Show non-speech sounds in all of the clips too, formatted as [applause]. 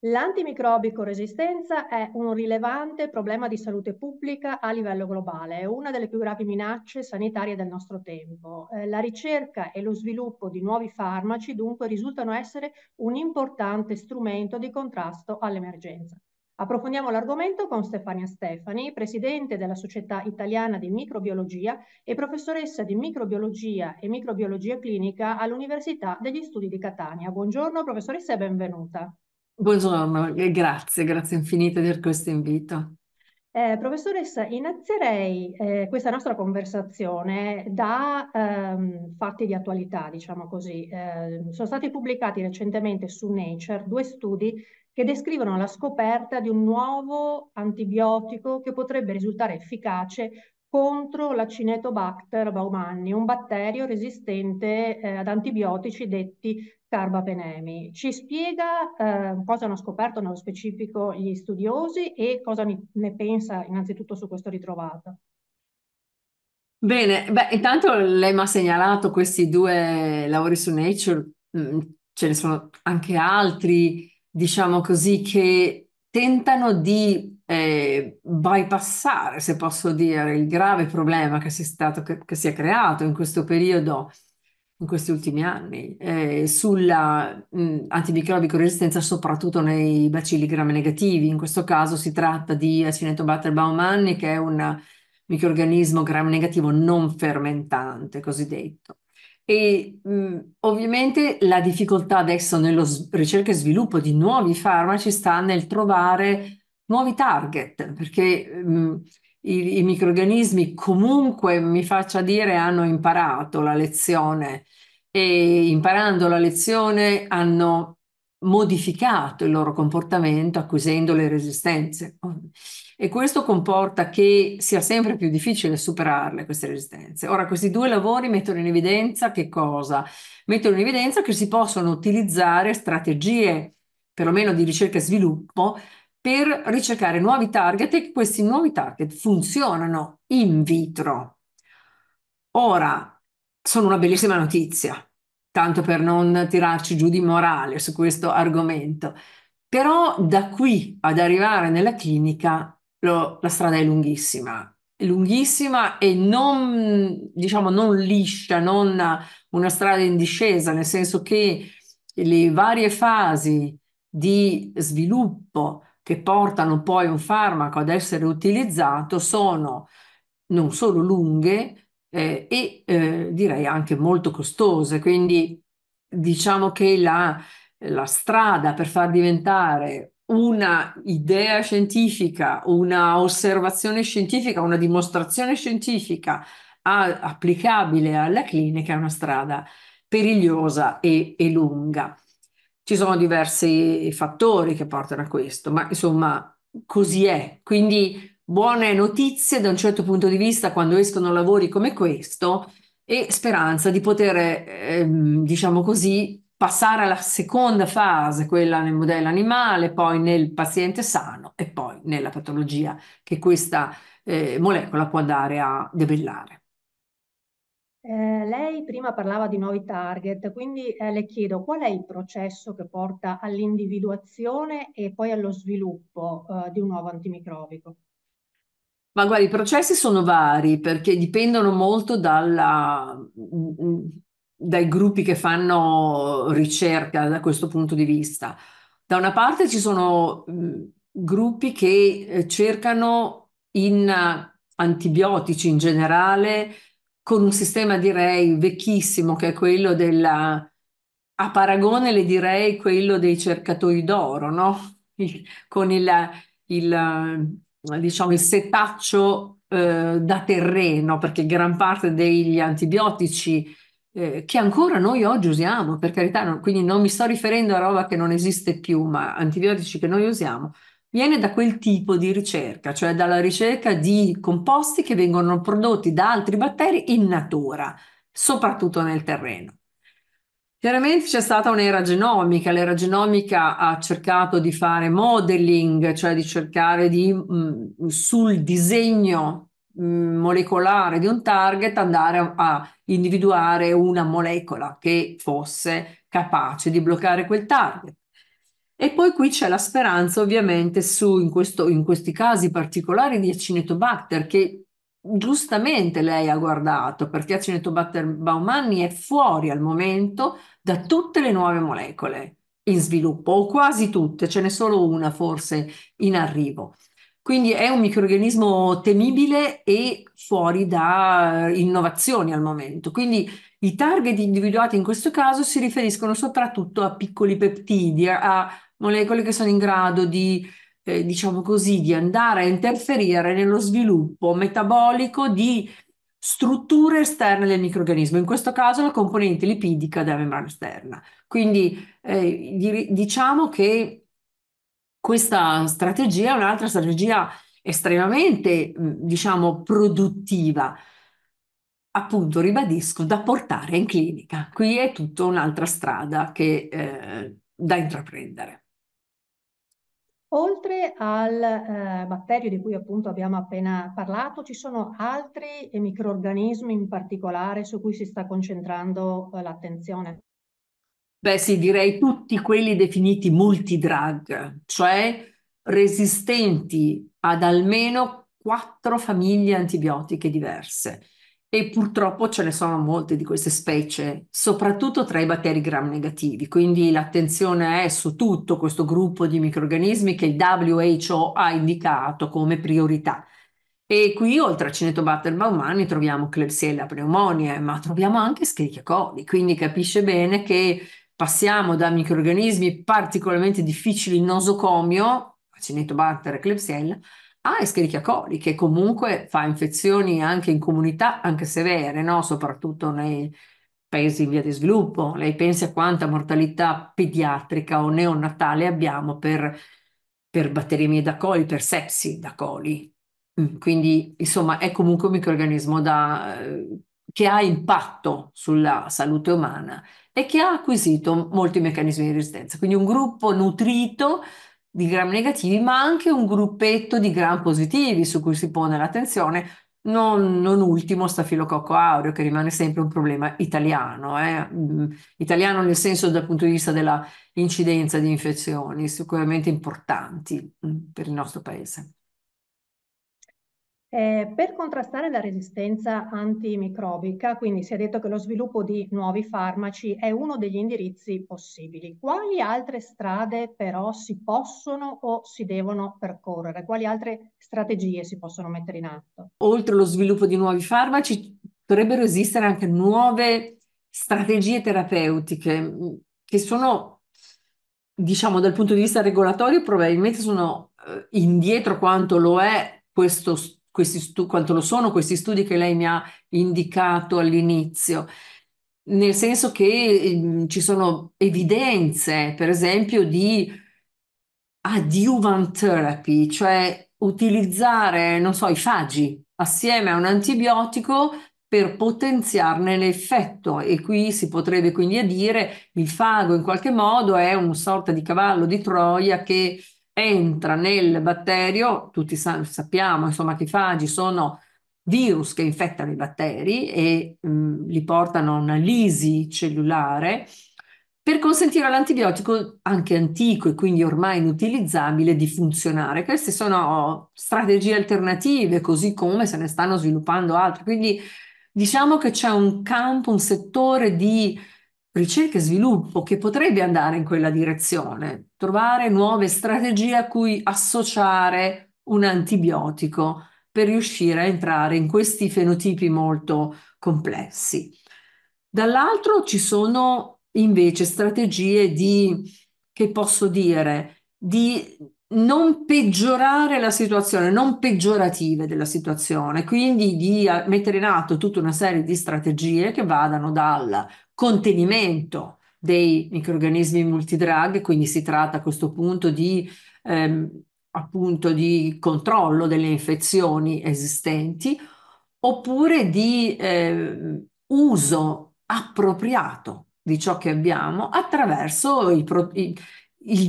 L'antimicrobico resistenza è un rilevante problema di salute pubblica a livello globale, è una delle più gravi minacce sanitarie del nostro tempo. Eh, la ricerca e lo sviluppo di nuovi farmaci dunque risultano essere un importante strumento di contrasto all'emergenza. Approfondiamo l'argomento con Stefania Stefani, presidente della Società Italiana di Microbiologia e professoressa di microbiologia e microbiologia clinica all'Università degli Studi di Catania. Buongiorno professoressa e benvenuta. Buongiorno, e grazie, grazie infinite per questo invito. Eh, professoressa, inizierei eh, questa nostra conversazione da ehm, fatti di attualità, diciamo così. Eh, sono stati pubblicati recentemente su Nature due studi che descrivono la scoperta di un nuovo antibiotico che potrebbe risultare efficace contro l'acinetobacter baumanni, un batterio resistente eh, ad antibiotici detti carbapenemi. Ci spiega eh, cosa hanno scoperto nello specifico gli studiosi e cosa ne pensa innanzitutto su questo ritrovato. Bene, beh, intanto lei mi ha segnalato questi due lavori su Nature, mm, ce ne sono anche altri diciamo così, che tentano di eh, bypassare, se posso dire, il grave problema che si, stato, che, che si è creato in questo periodo in questi ultimi anni eh, sulla mh, mm, antimicrobico resistenza soprattutto nei bacilli gram negativi. In questo caso si tratta di Acinetobacter baumannii che è un microorganismo gram negativo non fermentante cosiddetto. E mh, ovviamente la difficoltà adesso nella ricerca e sviluppo di nuovi farmaci sta nel trovare nuovi target, perché mh, i, i microrganismi comunque, mi faccia dire, hanno imparato la lezione e imparando la lezione hanno modificato il loro comportamento acquisendo le resistenze e questo comporta che sia sempre più difficile superarle queste resistenze. Ora questi due lavori mettono in evidenza che cosa? Mettono in evidenza che si possono utilizzare strategie perlomeno di ricerca e sviluppo per ricercare nuovi target e che questi nuovi target funzionano in vitro. Ora sono una bellissima notizia tanto per non tirarci giù di morale su questo argomento. Però da qui ad arrivare nella clinica lo, la strada è lunghissima, è lunghissima e non, diciamo, non liscia, non una strada in discesa, nel senso che le varie fasi di sviluppo che portano poi un farmaco ad essere utilizzato sono non solo lunghe, eh, e eh, direi anche molto costose. Quindi diciamo che la, la strada per far diventare una idea scientifica, una osservazione scientifica, una dimostrazione scientifica a, applicabile alla clinica è una strada perigliosa e, e, lunga. Ci sono diversi fattori che portano a questo, ma insomma così è. Quindi buone notizie da un certo punto di vista quando escono lavori come questo e speranza di poter, ehm, diciamo così, passare alla seconda fase, quella nel modello animale, poi nel paziente sano e poi nella patologia che questa eh, molecola può andare a debellare. Eh, lei prima parlava di nuovi target, quindi eh, le chiedo qual è il processo che porta all'individuazione e poi allo sviluppo eh, di un nuovo antimicrobico? Ma guarda, i processi sono vari perché dipendono molto dalla, mm, mm, dai gruppi che fanno ricerca da questo punto di vista. Da una parte ci sono mm, gruppi che eh, cercano in eh, antibiotici in generale con un sistema direi vecchissimo che è quello della a paragone le direi quello dei cercatori d'oro, no? [laughs] con il, il diciamo, il setaccio eh, da terreno, perché gran parte degli antibiotici eh, che ancora noi oggi usiamo, per carità, non, quindi non mi sto riferendo a roba che non esiste più, ma antibiotici che noi usiamo, viene da quel tipo di ricerca, cioè dalla ricerca di composti che vengono prodotti da altri batteri in natura, soprattutto nel terreno. Chiaramente c'è stata un'era genomica, l'era genomica ha cercato di fare modeling, cioè di cercare di sul disegno molecolare di un target andare a, a individuare una molecola che fosse capace di bloccare quel target. E poi qui c'è la speranza ovviamente su, in, questo, in questi casi particolari di Acinetobacter che giustamente lei ha guardato perché acinetobacter Batterbaumanni è fuori al momento da tutte le nuove molecole in sviluppo, o quasi tutte, ce n'è solo una forse in arrivo. Quindi è un microorganismo temibile e fuori da eh, innovazioni al momento. Quindi i target individuati in questo caso si riferiscono soprattutto a piccoli peptidi, a molecole che sono in grado di eh, diciamo così, di andare a interferire nello sviluppo metabolico di strutture esterne del microorganismo, in questo caso la componente lipidica della membrana esterna. Quindi eh, diciamo che questa strategia è un'altra strategia estremamente, mm, diciamo, produttiva, appunto, ribadisco, da portare in clinica. Qui è tutta un'altra strada che, eh, da intraprendere. Oltre al eh, batterio di cui appunto abbiamo appena parlato, ci sono altri microorganismi in particolare su cui si sta concentrando eh, l'attenzione? Beh sì, direi tutti quelli definiti multidrug, cioè resistenti ad almeno quattro famiglie antibiotiche diverse. E purtroppo ce ne sono molte di queste specie, soprattutto tra i batteri gram negativi. Quindi l'attenzione è su tutto questo gruppo di microrganismi che il WHO ha indicato come priorità. E qui, oltre a Cinetobatter baumani, troviamo Klebsiella pneumoniae, ma troviamo anche Escherichia coli. Quindi capisce bene che passiamo da microrganismi particolarmente difficili in nosocomio, Cinetobatter e Klebsiella, ha Escherichia coli, che comunque fa infezioni anche in comunità, anche severe, no? soprattutto nei paesi in via di sviluppo. Lei pensa a quanta mortalità pediatrica o neonatale abbiamo per, per batterie da coli, per sepsi da coli. Mm, quindi, insomma, è comunque un microorganismo da, eh, che ha impatto sulla salute umana e che ha acquisito molti meccanismi di resistenza. Quindi un gruppo nutrito di gram negativi, ma anche un gruppetto di gram positivi su cui si pone l'attenzione, non, non ultimo stafilococco aureo, che rimane sempre un problema italiano, eh? Mm, italiano nel senso dal punto di vista dell'incidenza di infezioni, sicuramente importanti mm, per il nostro paese. Eh, per contrastare la resistenza antimicrobica, quindi si è detto che lo sviluppo di nuovi farmaci è uno degli indirizzi possibili. Quali altre strade però si possono o si devono percorrere? Quali altre strategie si possono mettere in atto? Oltre allo sviluppo di nuovi farmaci, dovrebbero esistere anche nuove strategie terapeutiche mm, che sono, diciamo, dal punto di vista regolatorio probabilmente sono eh, indietro quanto lo è questo stu- quanto lo sono questi studi che lei mi ha indicato all'inizio nel senso che mh, ehm, ci sono evidenze, per esempio, di adjuvant therapy, cioè utilizzare, non so, i fagi assieme a un antibiotico per potenziarne l'effetto e qui si potrebbe quindi dire il fago in qualche modo è una sorta di cavallo di Troia che entra nel batterio, tutti sa- sappiamo insomma, che i fagi sono virus che infettano i batteri e mh, mm, li portano a una lisi cellulare per consentire all'antibiotico, anche antico e quindi ormai inutilizzabile, di funzionare. Queste sono strategie alternative, così come se ne stanno sviluppando altre. Quindi diciamo che c'è un campo, un settore di ricerca e sviluppo che potrebbe andare in quella direzione, trovare nuove strategie a cui associare un antibiotico per riuscire a entrare in questi fenotipi molto complessi. Dall'altro ci sono invece strategie di, che posso dire, di non peggiorare la situazione, non peggiorative della situazione, quindi di eh, mettere in atto tutta una serie di strategie che vadano dal contenimento dei microrganismi multidrug, quindi si tratta a questo punto di ehm, appunto di controllo delle infezioni esistenti, oppure di eh, uso appropriato di ciò che abbiamo attraverso i, pro- i,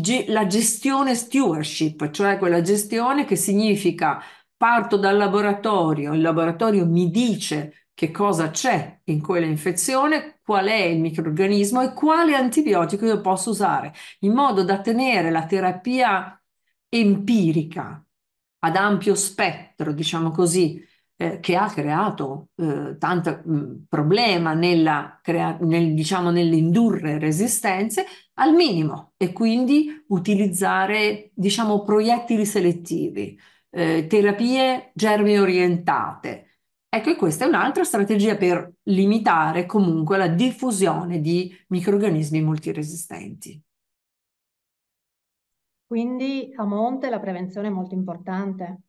ge- la gestione stewardship, cioè quella gestione che significa parto dal laboratorio, il laboratorio mi dice che cosa c'è in quella infezione, qual è il microorganismo e quale antibiotico io posso usare, in modo da tenere la terapia empirica ad ampio spettro, diciamo così, eh, che ha creato eh, tanto mm, problema nella crea- nel, diciamo, nell'indurre resistenze al minimo e quindi utilizzare diciamo, proiettili selettivi, eh, terapie germi orientate. Ecco, questa è un'altra strategia per limitare comunque la diffusione di microrganismi multiresistenti. Quindi a monte la prevenzione è molto importante.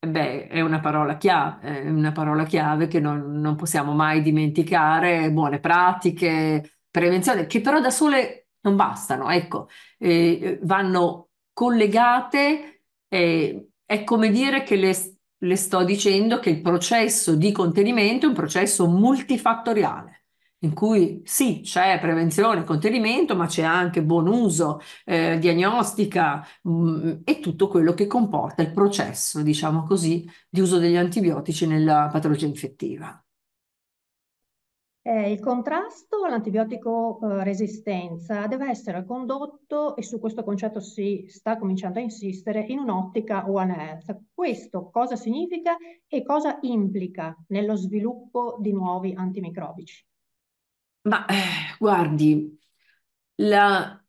Beh, è una parola chiave, è una parola chiave che non, non possiamo mai dimenticare, buone pratiche, prevenzione, che però da sole non bastano, ecco, eh, vanno collegate, eh, è come dire che le, le sto dicendo che il processo di contenimento è un processo multifattoriale in cui sì, c'è prevenzione, contenimento, ma c'è anche buon uso, eh, diagnostica mh, mm, e tutto quello che comporta il processo, diciamo così, di uso degli antibiotici nella patologia infettiva. Eh, il contrasto all'antibiotico eh, resistenza deve essere condotto, e su questo concetto si sta cominciando a insistere, in un'ottica One Health. Questo cosa significa e cosa implica nello sviluppo di nuovi antimicrobici? Ma eh, guardi, la...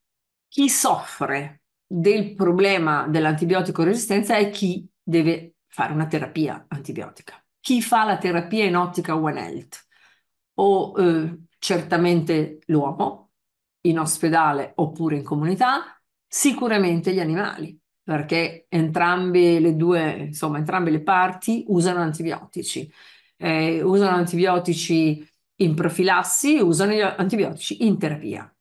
chi soffre del problema dell'antibiotico resistenza è chi deve fare una terapia antibiotica. Chi fa la terapia in ottica One Health o eh, certamente l'uomo in ospedale oppure in comunità, sicuramente gli animali, perché entrambe le due, insomma, entrambe le parti usano antibiotici. Eh, usano antibiotici in profilassi usano gli antibiotici in terapia.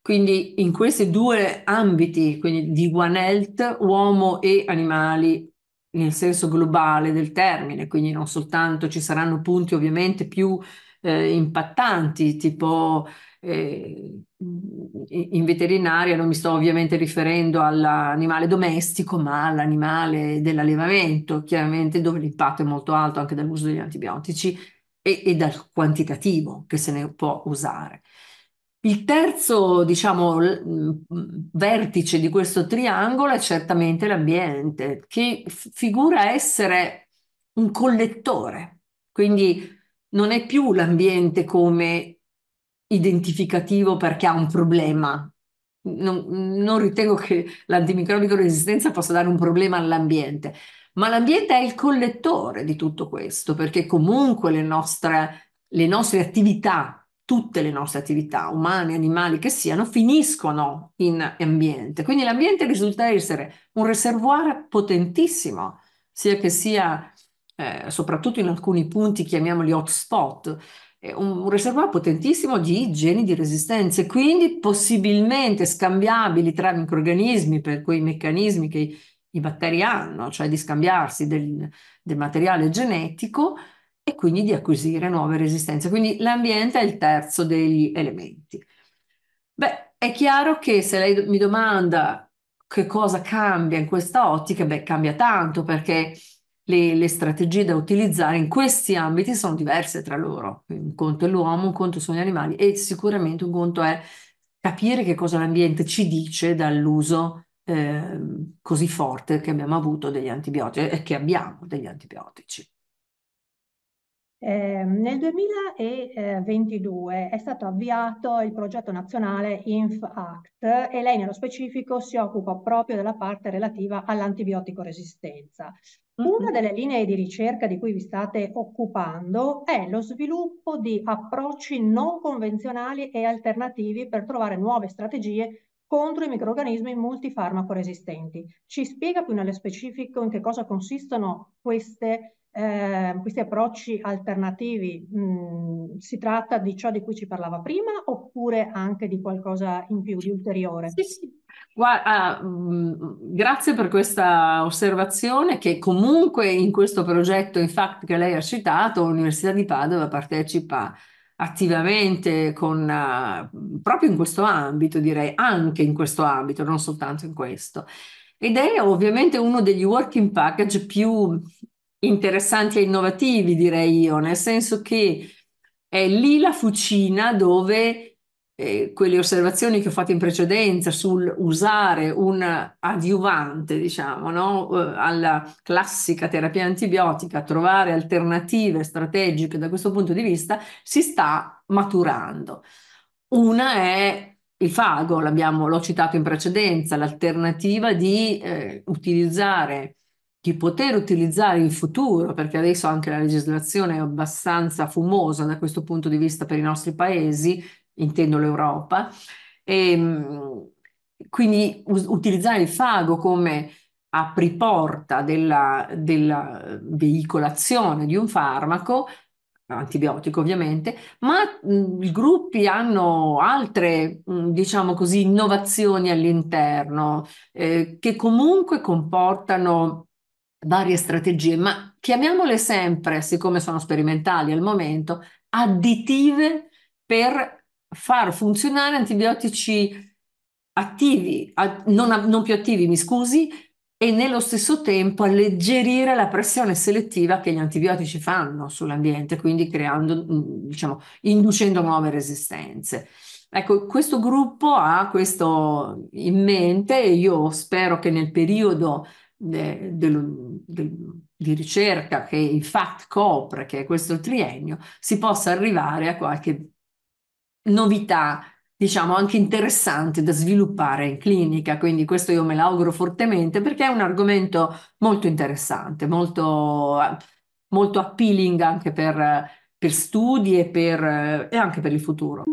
Quindi in questi due ambiti, quindi di One Health, uomo e animali, nel senso globale del termine, quindi non soltanto ci saranno punti ovviamente più eh, impattanti, tipo eh, in veterinaria non mi sto ovviamente riferendo all'animale domestico, ma all'animale dell'allevamento, chiaramente dove l'impatto è molto alto anche dall'uso degli antibiotici e, e dal quantitativo che se ne può usare. Il terzo, diciamo, mm, vertice di questo triangolo è certamente l'ambiente, che figura essere un collettore, quindi non è più l'ambiente come identificativo perché ha un problema. Non, non ritengo che l'antimicrobico resistenza possa dare un problema all'ambiente, ma l'ambiente è il collettore di tutto questo, perché comunque le nostre, le nostre attività, tutte le nostre attività, umane, animali che siano, finiscono in ambiente. Quindi l'ambiente risulta essere un reservoir potentissimo, sia che sia, eh, soprattutto in alcuni punti, chiamiamoli hotspot, un reservoir potentissimo di geni di resistenza e quindi possibilmente scambiabili tra microrganismi per quei meccanismi che i batteri hanno, cioè di scambiarsi del, del materiale genetico e quindi di acquisire nuove resistenze. Quindi l'ambiente è il terzo degli elementi. Beh, è chiaro che se lei mi domanda che cosa cambia in questa ottica, beh, cambia tanto perché le, le strategie da utilizzare in questi ambiti sono diverse tra loro. Un conto è l'uomo, un conto sono gli animali e sicuramente un conto è capire che cosa l'ambiente ci dice dall'uso Ehm, così forte che abbiamo avuto degli antibiotici e che abbiamo degli antibiotici. Eh, nel 2022 è stato avviato il progetto nazionale INFACT e lei nello specifico si occupa proprio della parte relativa all'antibiotico resistenza. Mm-hmm. Una delle linee di ricerca di cui vi state occupando è lo sviluppo di approcci non convenzionali e alternativi per trovare nuove strategie contro i microorganismi multifarmaco resistenti. Ci spiega più nello specifico in che cosa consistono queste, eh, questi approcci alternativi? Mm, si tratta di ciò di cui ci parlava prima oppure anche di qualcosa in più, di ulteriore? Sì, sì. Guarda, ah, mm, grazie per questa osservazione che comunque in questo progetto, infatti, che lei ha citato, l'Università di Padova partecipa attivamente con, eh, proprio in questo ambito, direi anche in questo ambito, non soltanto in questo. Ed è ovviamente uno degli working package più interessanti e innovativi, direi io, nel senso che è lì la fucina dove quelle osservazioni che ho fatto in precedenza sul usare un adiuvante, diciamo, no? Eh, alla classica terapia antibiotica, trovare alternative strategiche da questo punto di vista, si sta maturando. Una è il fago, l'ho citato in precedenza, l'alternativa di eh, utilizzare di poter utilizzare in futuro, perché adesso anche la legislazione è abbastanza fumosa da questo punto di vista per i nostri paesi, intendo l'Europa, e ehm, quindi utilizzare il fago come apriporta della, della veicolazione di un farmaco antibiotico ovviamente, ma mhmm, i gruppi hanno altre, mhmm, diciamo così, innovazioni all'interno eh, che comunque comportano varie strategie, ma chiamiamole sempre, siccome sono sperimentali al momento, additive per far funzionare antibiotici attivi, non, non più attivi, mi scusi, e nello stesso tempo alleggerire la pressione selettiva che gli antibiotici fanno sull'ambiente, quindi creando, mm, diciamo, inducendo nuove resistenze. Ecco, questo gruppo ha questo in mente e io spero che nel periodo de, de, de, di ricerca che il FAT copre, che è questo triennio, si possa arrivare a qualche novità, diciamo, anche interessanti da sviluppare in clinica. Quindi questo io me l'auguro fortemente perché è un argomento molto interessante, molto, molto appealing anche per, per studi e, per, e anche per il futuro.